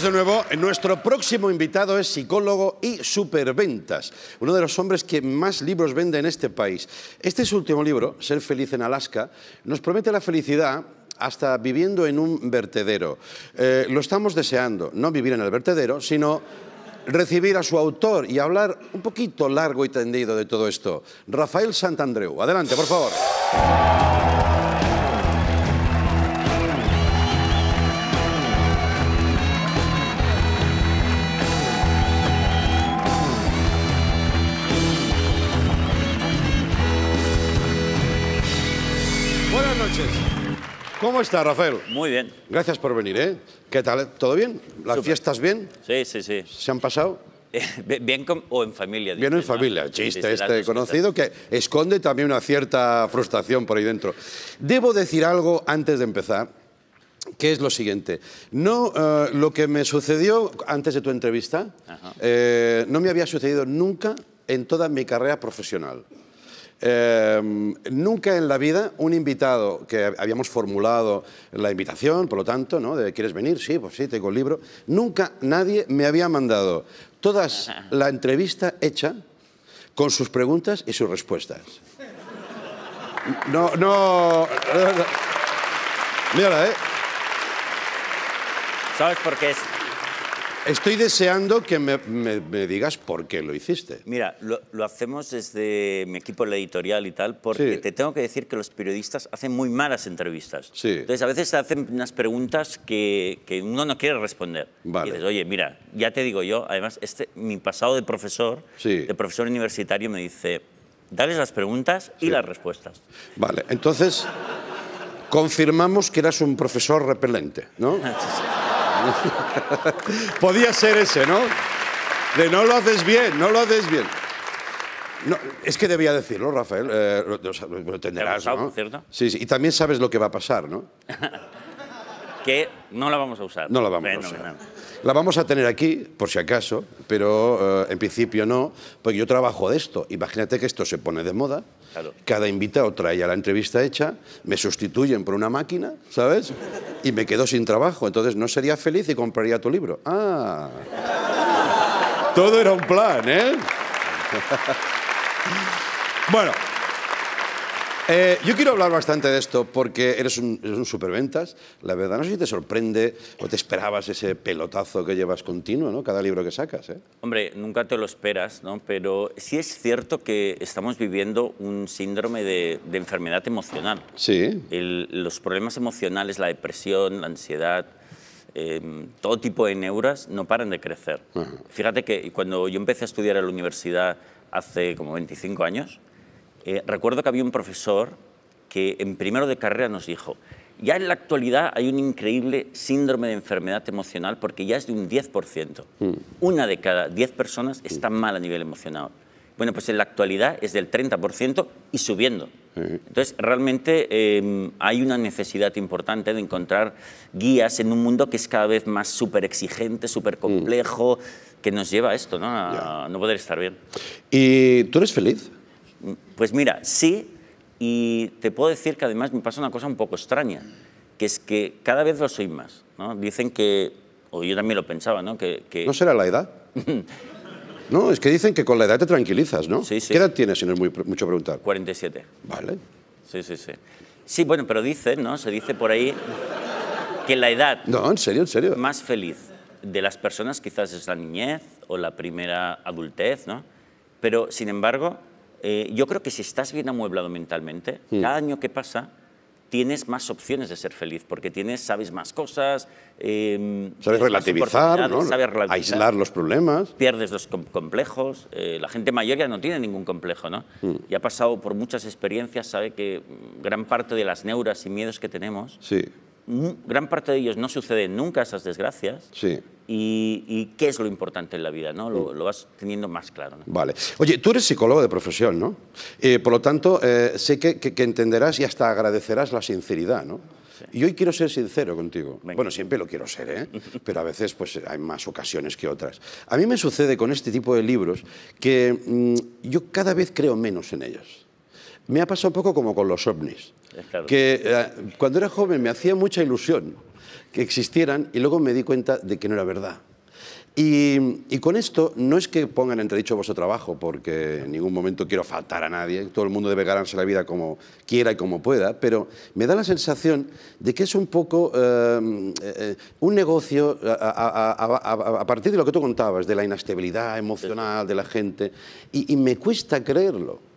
de nuevo. Nuestro próximo invitado es psicólogo y superventas, uno de los hombres que más libros vende en este país. Este es último libro, Ser feliz en Alaska, nos promete la felicidad hasta viviendo en un vertedero. Eh, lo estamos deseando, no vivir en el vertedero, sino recibir a su autor y hablar un poquito largo y tendido de todo esto. Rafael Santandreu, adelante, por favor. ¿Cómo está, Rafael? Muy bien. Gracias por venir, ¿eh? ¿Qué tal? ¿Todo bien? ¿Las fiestas bien? Sí, sí, sí. ¿Se han pasado? Bien con, o en familia. Bien en familia, chiste este conocido que esconde también una cierta frustración por ahí dentro. Debo decir algo antes de empezar, que es lo siguiente. No, eh, lo que me sucedió antes de tu entrevista, eh, no me había sucedido nunca en toda mi carrera profesional. Em, nunca en la vida un invitado que habíamos formulado la invitación, por lo tanto, ¿no? De, ¿quieres venir? Sí, pues sí, tengo el libro. Nunca nadie me había mandado toda la entrevista hecha con sus preguntas y sus respuestas. No, no. no, no. ¿eh? ¿Sabes por qué es? Estoy deseando que me, digas por qué lo hiciste. Mira, lo, hacemos desde mi equipo la editorial y tal, porque te tengo que decir que los periodistas hacen muy malas entrevistas. Sí. Entonces, a veces hacen unas preguntas que, uno no quiere responder. Vale. Y dices, oye, mira, ya te digo yo, además, este, mi pasado de profesor, de profesor universitario, me dice, dales las preguntas y las respuestas. Vale, entonces, confirmamos que eras un profesor repelente, ¿no? Podía ser ese, ¿no? De no lo haces bien, no lo haces bien. No, es que debía decirlo, Rafael. Eh, lo, entenderás, ¿no? ¿cierto? Sí, sí. Y también sabes lo que va a pasar, ¿no? que no la vamos a usar. No la vamos a usar. La vamos a tener aquí, por si acaso, pero eh, en principio no, porque yo trabajo de esto. Imagínate que esto se pone de moda, cada invitado trae a la entrevista hecha, me sustituyen por una máquina, ¿sabes? Y me quedo sin trabajo, entonces no sería feliz y compraría tu libro. Ah. Todo era un plan, ¿eh? bueno. Eh, yo quiero hablar bastante de esto porque eres un, superventas, la verdad. No sé si te sorprende o te esperabas ese pelotazo que llevas continuo, ¿no? Cada libro que sacas, ¿eh? Hombre, nunca te lo esperas, ¿no? Pero sí es cierto que estamos viviendo un síndrome de, enfermedad emocional. Sí. los problemas emocionales, la depresión, la ansiedad, em, todo tipo de neuras no paran de crecer. Fíjate que cuando yo empecé a estudiar en la universidad hace como 25 años, eh, recuerdo que había un profesor que en primero de carrera nos dijo, ya en la actualidad hay un increíble síndrome de enfermedad emocional porque ya es de un 10%. Mm. Una de cada 10 personas está mm. mal a nivel emocional. Bueno, pues en la actualidad es del 30% y subiendo. Entonces, realmente em, hay una necesidad importante de encontrar guías en un mundo que es cada vez más súper exigente, súper complejo, mm. que nos lleva a esto, ¿no? A no poder estar bien. ¿Y tú eres feliz? Pues mira, sí, y te puedo decir que además me pasa una cosa un poco extraña, que es que cada vez lo soy más. ¿no? Dicen que, o yo también lo pensaba, ¿no? Que, ¿No será la edad? no, es que dicen que con la edad te tranquilizas, ¿no? Sí, sí. ¿Qué edad tienes, si no es muy, mucho preguntar? 47. Vale. Sí, sí, sí. Sí, bueno, pero dicen, ¿no? Se dice por ahí que la edad... No, en serio, en serio. Más feliz de las personas quizás es la niñez o la primera adultez, ¿no? Pero, sin embargo, eh, yo creo que si estás bien amueblado mentalmente, cada año que pasa tienes más opciones de ser feliz, porque tienes, sabes más cosas. Em, sabes relativizar, aislar los problemas. Pierdes los complejos. Eh, la gente mayor ya no tiene ningún complejo, ¿no? Y ha pasado por muchas experiencias, sabe que gran parte de las neuras y miedos que tenemos sí gran parte de ellos no suceden nunca esas desgracias. Sí. Y, qué es lo importante en la vida, ¿no? Lo, mm. vas teniendo más claro. Vale. Oye, tú eres psicólogo de profesión, ¿no? Eh, por lo tanto, eh, sé que, entenderás y hasta agradecerás la sinceridad, ¿no? Y hoy quiero ser sincero contigo. Bueno, siempre lo quiero ser, ¿eh? Pero a veces pues, hay más ocasiones que otras. A mí me sucede con este tipo de libros que mm, yo cada vez creo menos en ellos. Me ha pasado un poco como con los ovnis, que eh, cuando era joven me hacía mucha ilusión que existieran y luego me di cuenta de que no era verdad. Y, con esto no es que pongan en entredicho vuestro trabajo, porque en ningún momento quiero faltar a nadie, todo el mundo debe ganarse la vida como quiera y como pueda, pero me da la sensación de que es un poco em, eh, un negocio a, partir de lo que tú contabas, de la inestabilidad emocional de la gente, y me cuesta creerlo.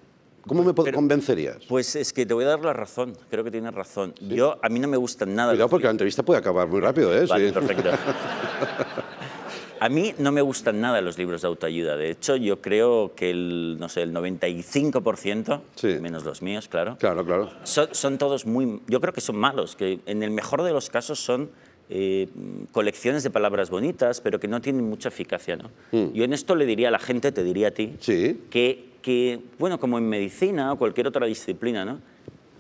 ¿Cómo me convencerías? Pues es que te voy a dar la razón, creo que tienes razón. Yo, a mí no me gustan nada... Cuidado porque la entrevista puede acabar muy rápido, ¿eh? Vale, perfecto. A mí no me gustan nada los libros de autoayuda. De hecho, yo creo que el, no sé, el 95%, menos los míos, claro. Claro, claro. Son, son, todos muy... Yo creo que son malos, que en el mejor de los casos son eh, colecciones de palabras bonitas, pero que no tienen mucha eficacia. Mm. Yo en esto le diría a la gente, te diría a ti, que, bueno, como en medicina o cualquier otra disciplina,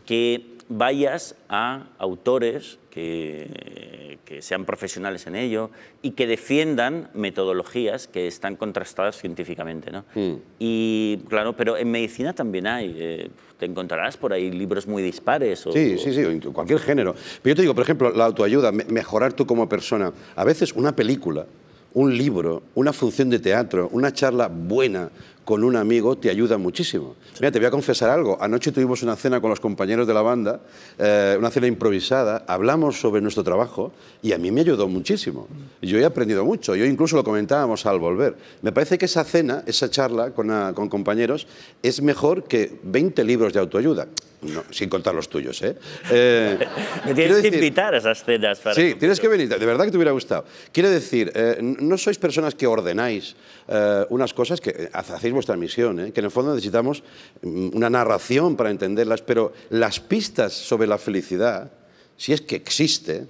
que vayas a autores que que sean profesionales en ello y que defiendan metodologías que están contrastadas científicamente. ¿no? Mm. Y claro, pero en medicina también hay, eh, te encontrarás por ahí libros muy dispares. O, sí, sí, sí, cualquier género. Pero yo te digo, por ejemplo, la autoayuda, mejorar tú como persona. A veces una película, un libro, una función de teatro, una charla buena con un amigo te ayuda muchísimo. Mira, te voy a confesar algo. Anoche tuvimos una cena con los compañeros de la banda, eh, una cena improvisada, hablamos sobre nuestro trabajo y a mí me ayudó muchísimo. Mm. Yo he aprendido mucho, yo incluso lo comentábamos al volver. Me parece que esa cena, esa charla con, ah, compañeros es mejor que 20 libros de autoayuda. sin contar los tuyos, ¿eh? eh me tienes que invitar a esas cenas. sí, tienes que venir, de verdad que te hubiera gustado. Quiero decir, eh, no sois personas que ordenáis unas cosas que hacéis vuestra misión, ¿eh? que en el fondo necesitamos mm, una narración para entenderlas, pero las pistas sobre la felicidad, si es que existe,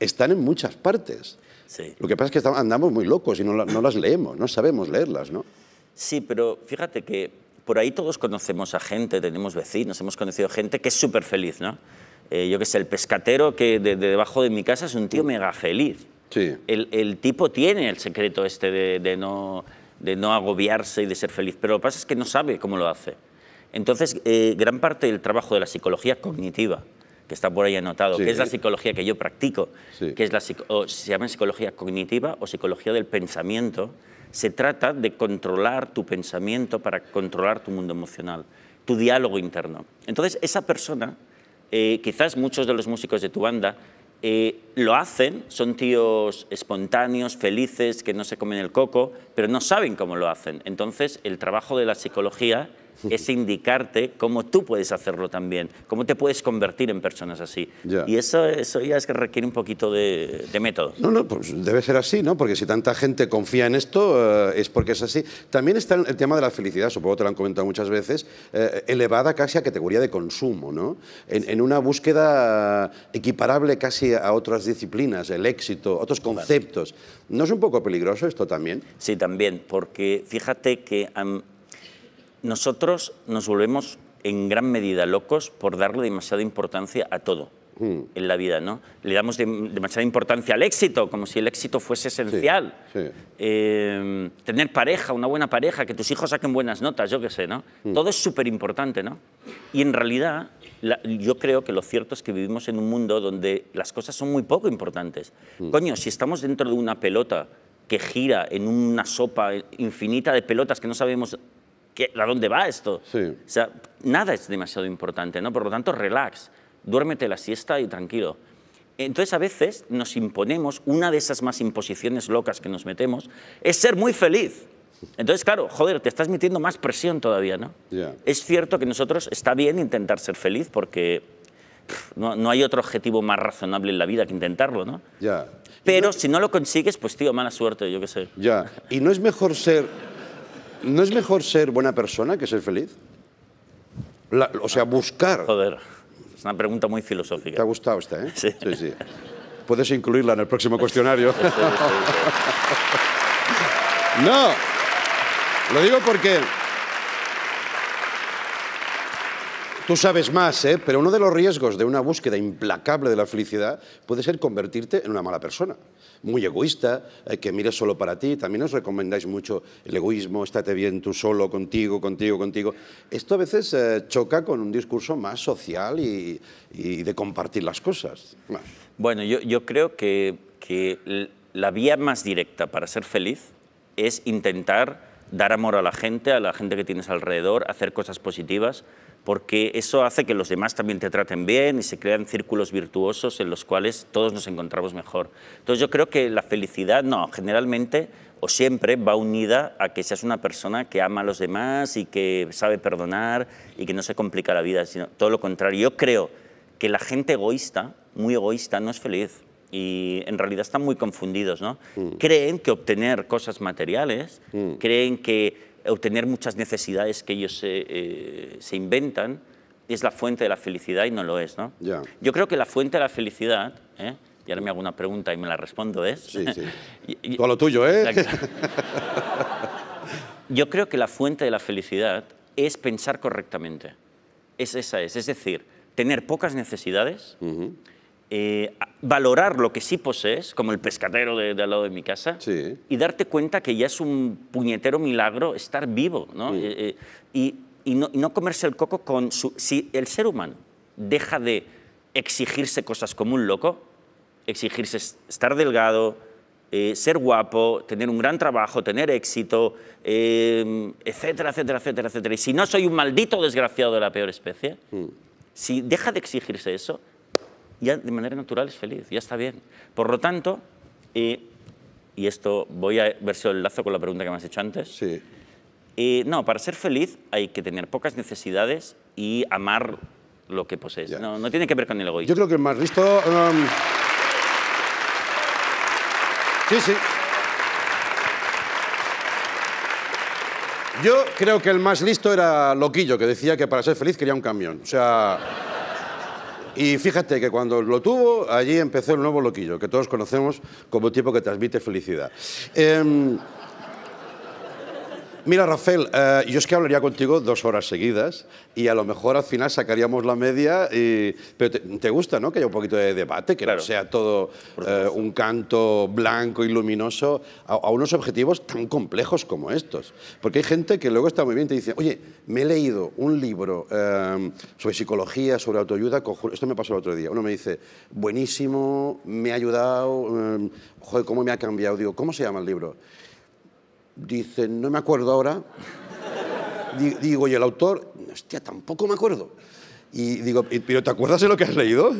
están en muchas partes. Sí. Lo que pasa es que andamos muy locos y no, las leemos, no sabemos leerlas, ¿no? Sí, pero fíjate que por ahí todos conocemos a gente, tenemos vecinos, hemos conocido gente que es súper feliz, ¿no? Eh, yo que sé, el pescatero que de, debajo de mi casa es un tío mega feliz. Sí. El, tipo tiene el secreto este de, de no de no agobiarse y de ser feliz, pero lo que pasa es que no sabe cómo lo hace. Entonces, eh, gran parte del trabajo de la psicología cognitiva, que está por ahí anotado, que es la psicología que yo practico, que es la, se llama psicología cognitiva o psicología del pensamiento, se trata de controlar tu pensamiento para controlar tu mundo emocional, tu diálogo interno. Entonces, esa persona, eh, quizás muchos de los músicos de tu banda, eh, lo hacen, son tíos espontáneos, felices, que no se comen el coco, pero no saben cómo lo hacen. Entonces, el trabajo de la psicología es indicarte cómo tú puedes hacerlo también, cómo te puedes convertir en personas así. Y eso, eso ya es que requiere un poquito de, método. No, no, pues debe ser así, ¿no? Porque si tanta gente confía en esto, eh, es porque es así. También está el tema de la felicidad, supongo que te lo han comentado muchas veces, eh, elevada casi a categoría de consumo, ¿no? En, una búsqueda equiparable casi a otras disciplinas, el éxito, otros conceptos. ¿No es un poco peligroso esto también? Sí, también, porque fíjate que nosotros nos volvemos en gran medida locos por darle demasiada importancia a todo hmm. en la vida, ¿no? Le damos demasiada importancia al éxito, como si el éxito fuese esencial. Eh, tener pareja, una buena pareja, que tus hijos saquen buenas notas, yo qué sé, ¿no? Hmm. Todo es súper importante, ¿no? Y en realidad, yo creo que lo cierto es que vivimos en un mundo donde las cosas son muy poco importantes. Hmm. Coño, si estamos dentro de una pelota que gira en una sopa infinita de pelotas que no sabemos ¿a dónde va esto? Sí. O sea, nada es demasiado importante, ¿no? Por lo tanto, relax, duérmete la siesta y tranquilo. Entonces, a veces nos imponemos, una de esas más imposiciones locas que nos metemos, es ser muy feliz. Entonces, claro, joder, te estás metiendo más presión todavía, ¿no? Ya. Es cierto que nosotros está bien intentar ser feliz porque no, no, hay otro objetivo más razonable en la vida que intentarlo, ¿no? Ya. Pero si no lo consigues, pues tío, mala suerte, yo qué sé. Ya. ¿Y no es mejor ser ¿No es mejor ser buena persona que ser feliz? o sea, buscar. Joder, es una pregunta muy filosófica. Te ha gustado esta, ¿eh? Sí, sí. Puedes incluirla en el próximo cuestionario. no, lo digo porque Tú sabes más, ¿eh? pero uno de los riesgos de una búsqueda implacable de la felicidad puede ser convertirte en una mala persona, muy egoísta, eh, que mire solo para ti. También os recomendáis mucho el egoísmo, estate bien tú solo, contigo, contigo, contigo. Esto a veces eh, choca con un discurso más social y, de compartir las cosas. Bueno, yo, creo que, que la vía más directa para ser feliz es intentar dar amor a la gente, a la gente que tienes alrededor, hacer cosas positivas porque eso hace que los demás también te traten bien y se crean círculos virtuosos en los cuales todos nos encontramos mejor. Entonces yo creo que la felicidad, no, generalmente o siempre va unida a que seas una persona que ama a los demás y que sabe perdonar y que no se complica la vida, sino todo lo contrario. Yo creo que la gente egoísta, muy egoísta, no es feliz y en realidad están muy confundidos, ¿no? Mm. Creen que obtener cosas materiales, mm. creen que eh, obtener muchas necesidades que ellos se, eh, eh, se, inventan, es la fuente de la felicidad y no lo es. ¿no? Yo creo que la fuente de la felicidad, y ahora me hago una pregunta y me la respondo, es... Sí, sí. Todo lo tuyo, ¿eh? Yo creo que la fuente de la felicidad es pensar correctamente. Es esa es, es decir, tener pocas necesidades, eh, valorar lo que sí posees, como el pescadero de, al lado de mi casa, y darte cuenta que ya es un puñetero milagro estar vivo, eh, eh, ¿no? y, no, comerse el coco con su... Si el ser humano deja de exigirse cosas como un loco, exigirse estar delgado, ser guapo, tener un gran trabajo, tener éxito, em, etcétera, etcétera, etcétera, etcétera. Y si no soy un maldito desgraciado de la peor especie, mm. si deja de exigirse eso, ya de manera natural es feliz, ya está bien. Por lo tanto, y esto voy a verse si lazo con la pregunta que me has hecho antes. Sí. no, para ser feliz hay que tener pocas necesidades y amar lo que posees. No, tiene que ver con el egoísmo. Yo creo que el más listo... Um, sí, sí. Yo creo que el más listo era Loquillo, que decía que para ser feliz quería un camión. O sea... Y fíjate que cuando lo tuvo, allí empezó el nuevo loquillo, que todos conocemos como tipo que transmite felicidad. Em, Mira, Rafael, eh, yo es que hablaría contigo dos horas seguidas y a lo mejor al final sacaríamos la media. Pero te, gusta, ¿no? Que haya un poquito de debate, que no sea todo eh, un canto blanco y luminoso a, unos objetivos tan complejos como estos. Porque hay gente que luego está muy bien y te dice, oye, me he leído un libro em, sobre psicología, sobre autoayuda. Esto me pasó el otro día. Uno me dice, buenísimo, me ha ayudado, em, joder, cómo me ha cambiado. Digo, ¿cómo se llama el libro? Dice, no me acuerdo ahora. Digo, y el autor, hostia, tampoco me acuerdo. Y digo, ¿pero te acuerdas de lo que has leído?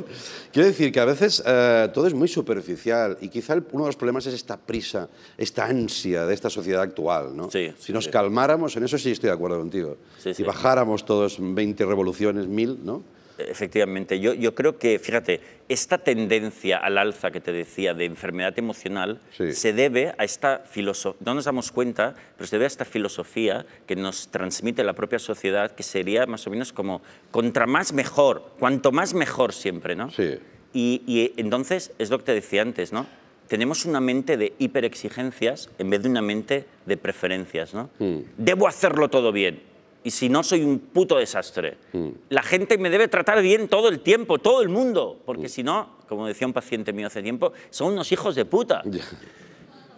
Quiero decir que a veces eh, todo es muy superficial y quizá uno de los problemas es esta prisa, esta ansia de esta sociedad actual. ¿no? si nos calmáramos, en eso sí estoy de acuerdo contigo, si bajáramos todos 20 revoluciones, 1000, ¿no? Efectivamente, yo, yo creo que, fíjate, esta tendencia al alza que te decía de enfermedad emocional se debe a esta filosofía, no nos damos cuenta, pero se debe a esta filosofía que nos transmite la propia sociedad, que sería más o menos como contra más mejor, cuanto más mejor siempre, ¿no? Sí. Y, y entonces, es lo que te decía antes, ¿no? tenemos una mente de hiperexigencias en vez de una mente de preferencias. ¿no? Mm. Debo hacerlo todo bien y si no soy un puto desastre. Mm. La gente me debe tratar bien todo el tiempo, todo el mundo, porque mm. si no, como decía un paciente mío hace tiempo, son unos hijos de puta.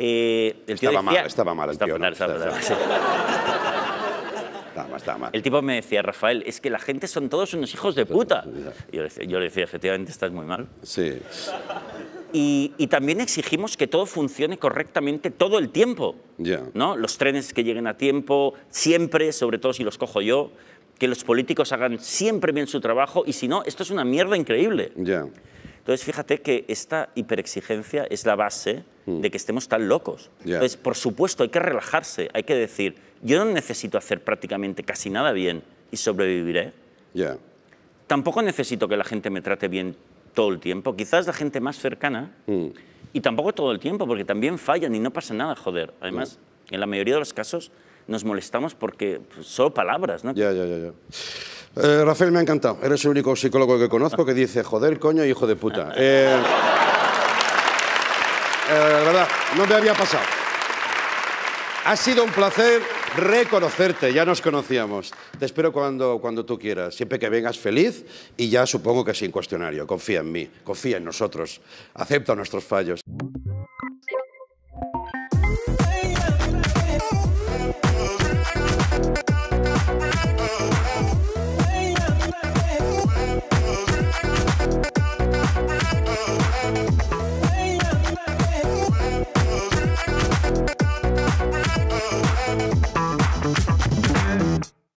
Eh, el tío estaba, mal, estaba mal el tío. estaba mal, mal. El tipo me decía, Rafael, es que la gente son todos unos hijos de puta. Yo le, decía, yo le decía, efectivamente, estás muy mal. Sí. Y, también exigimos que todo funcione correctamente todo el tiempo. ¿no? Los trenes que lleguen a tiempo, siempre, sobre todo si los cojo yo, que los políticos hagan siempre bien su trabajo y si no, esto es una mierda increíble. Ya. Entonces, fíjate que esta hiperexigencia es la base mm. de que estemos tan locos. Entonces, por supuesto, hay que relajarse, hay que decir, yo no necesito hacer prácticamente casi nada bien y sobreviviré. Tampoco necesito que la gente me trate bien todo el tiempo, quizás la gente más cercana, mm. y tampoco todo el tiempo, porque también fallan y no pasa nada, joder. Además, mm. en la mayoría de los casos nos molestamos porque pues, son palabras, ¿no? Ya, ya, ya. ya. Eh, Rafael, me ha encantado. Eres el único psicólogo que conozco que dice, joder, coño, hijo de puta. Eh, eh, la verdad, no me había pasado. Ha sido un placer reconocerte, ya nos conocíamos. Te espero cuando, cuando tú quieras, siempre que vengas feliz y ya supongo que sin cuestionario. Confía en mí, confía en nosotros, acepta nuestros fallos.